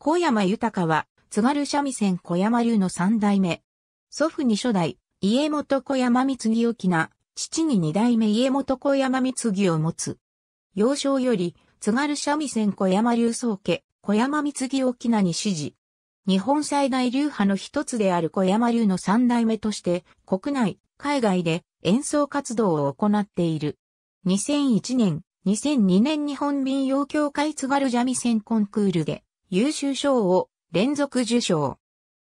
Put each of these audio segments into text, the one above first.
小山豊は、津軽三味線小山流の三代目。祖父に初代、家元小山三次沖な、父に二代目家元小山次を持つ。幼少より、津軽三味線小山流宗家、小山三次沖なに指示。日本最大流派の一つである小山流の三代目として、国内、海外で演奏活動を行っている。2001年、2002年日本民謡協会津軽三味線コンクールで、優秀賞を連続受賞。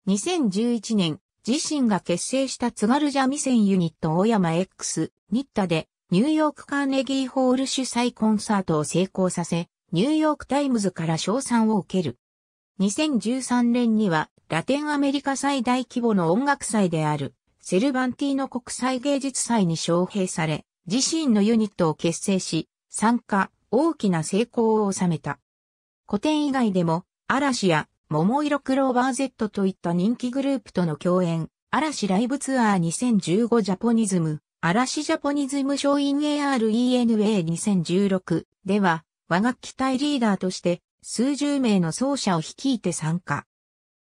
2011年、自身が結成した津軽三味線ユニット大山 X、ニッタで、ニューヨークカーネギーホール主催コンサートを成功させ、ニューヨークタイムズから賞賛を受ける。2013年には、ラテンアメリカ最大規模の音楽祭である、セルバンティーノ国際芸術祭に招聘され、自身のユニットを結成し、参加、大きな成功を収めた。古典以外でも、嵐や、桃色クローバー Z といった人気グループとの共演、嵐ライブツアー2015ジャポニズム、嵐ジャポニズムショーイン ARENA2016 では、和楽器隊リーダーとして、数十名の奏者を率いて参加。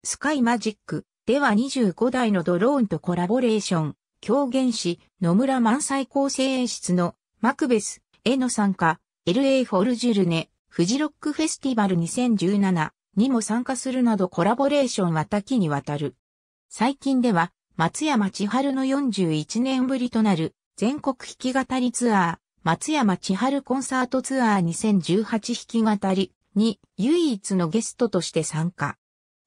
スカイマジックでは25台のドローンとコラボレーション、狂言師野村満載構成演出のマクベスへの参加、LA フォルジュルネ、フジロックフェスティバル2017にも参加するなどコラボレーションは多岐にわたる。最近では、松山千春の41年ぶりとなる全国弾き語りツアー、松山千春コンサートツアー2018弾き語りに唯一のゲストとして参加。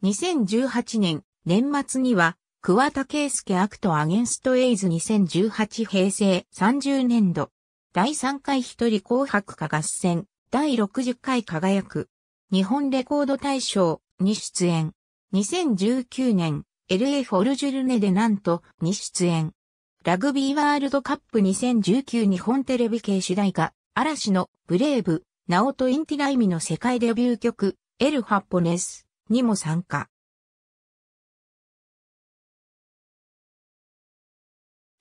2018年年末には桑田圭介アクトアゲンストエイズ2018平成30年度第3回一人紅白歌合戦第60回輝く、日本レコード大賞に出演。2019年、LA フォルジュルネでなんとに出演。ラグビーワールドカップ2019日本テレビ系主題歌、嵐のブレイブ、ナオト・インティライミの世界デビュー曲、エル・ハッポネスにも参加。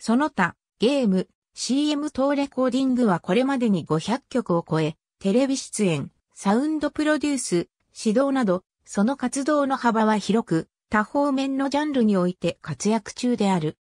その他、ゲーム、CM 等レコーディングはこれまでに500曲を超え、テレビ出演、サウンドプロデュース、指導など、その活動の幅は広く、多方面のジャンルにおいて活躍中である。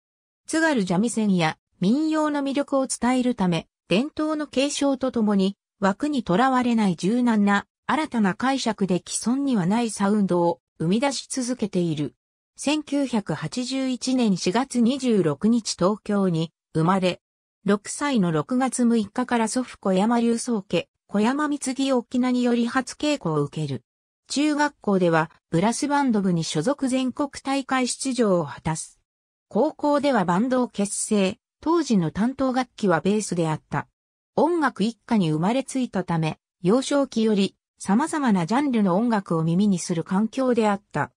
津軽三味線や民謡の魅力を伝えるため、伝統の継承とともに、枠にとらわれない柔軟な、新たな解釈で既存にはないサウンドを生み出し続けている。1981年4月26日東京に生まれ、6歳の6月6日から祖父小山流宗家、小山次沖縄により初稽古を受ける。中学校ではブラスバンド部に所属全国大会出場を果たす。高校ではバンドを結成、当時の担当楽器はベースであった。音楽一家に生まれついたため、幼少期より様々なジャンルの音楽を耳にする環境であった。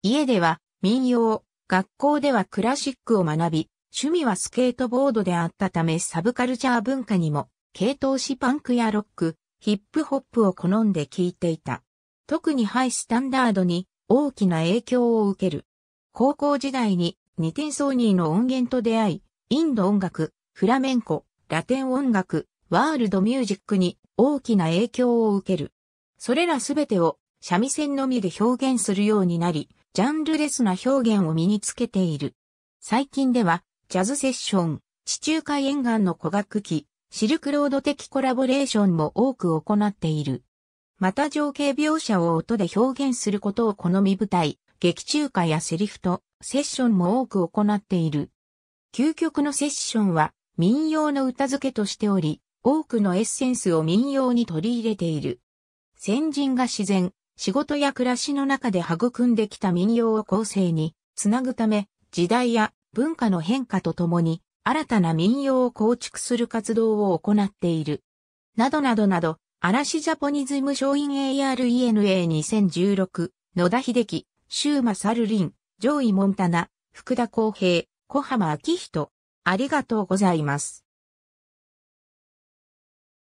家では民謡、学校ではクラシックを学び、趣味はスケートボードであったためサブカルチャー文化にも系統しパンクやロック、ヒップホップを好んで聴いていた。特にハイスタンダードに大きな影響を受ける。高校時代に二点ソニーの音源と出会い、インド音楽、フラメンコ、ラテン音楽、ワールドミュージックに大きな影響を受ける。それらすべてを三味線のみで表現するようになり、ジャンルレスな表現を身につけている。最近では、ジャズセッション、地中海沿岸の古楽器、シルクロード的コラボレーションも多く行っている。また情景描写を音で表現することを好み舞台、劇中歌やセリフとセッションも多く行っている。究極のセッションは民謡の歌付けとしており、多くのエッセンスを民謡に取り入れている。先人が自然、仕事や暮らしの中で育んできた民謡を後世につなぐため、時代や文化の変化とともに新たな民謡を構築する活動を行っている。などなどなど、嵐ジャポニズム商品 ARENA2016、野田秀樹、周馬リン、上位モンタナ、福田光平、小浜昭人。ありがとうございます。